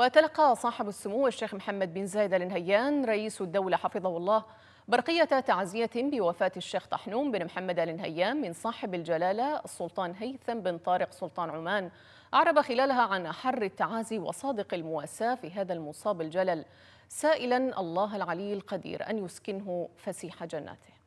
وتلقى صاحب السمو الشيخ محمد بن زايد نهيان رئيس الدولة حفظه الله برقية تعزية بوفاة الشيخ طحنوم بن محمد نهيان من صاحب الجلالة السلطان هيثم بن طارق سلطان عمان أعرب خلالها عن أحر التعازي وصادق المواساة في هذا المصاب الجلل سائلا الله العلي القدير أن يسكنه فسيح جناته